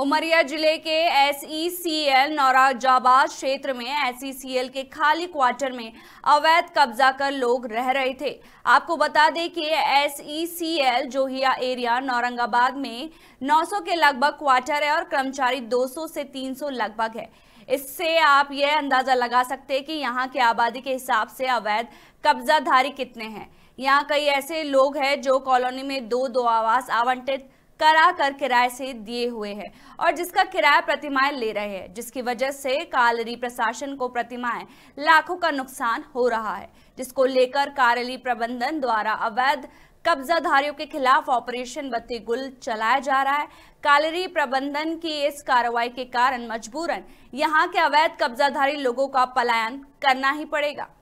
उमरिया जिले के SECL e नौराजाबाद क्षेत्र में एसईसीएल e के खाली क्वार्टर में अवैध कब्जा कर लोग रह रहे थे आपको बता दें कि SECL e Johiya area Naurangabad में 900 के लगभग क्वार्टर है और कर्मचारी 200 से 300 लगभग है इससे आप यह अंदाज़ा लगा सकते हैं कि यहाँ की आबादी के हिसाब से अवैध कब्जाधारी कितने हैं यहाँ कई ऐसे लोग हैं जो कॉलोनी में दो दो आवास आवंटित करा कर किराए से दिए हुए हैं और जिसका किराया प्रतिमाएं ले रहे हैं जिसकी वजह से कालरी प्रशासन को प्रतिमाएं लाखों का नुकसान हो रहा है जिसको लेकर कारेली प्रबंधन द्वारा अवैध कब्जाधारियों के खिलाफ ऑपरेशन बत्ती गुल चलाया जा रहा है कालरी प्रबंधन की इस कार्रवाई के कारण मजबूरन यहाँ के अवैध कब्जाधारी लोगों का पलायन करना ही पड़ेगा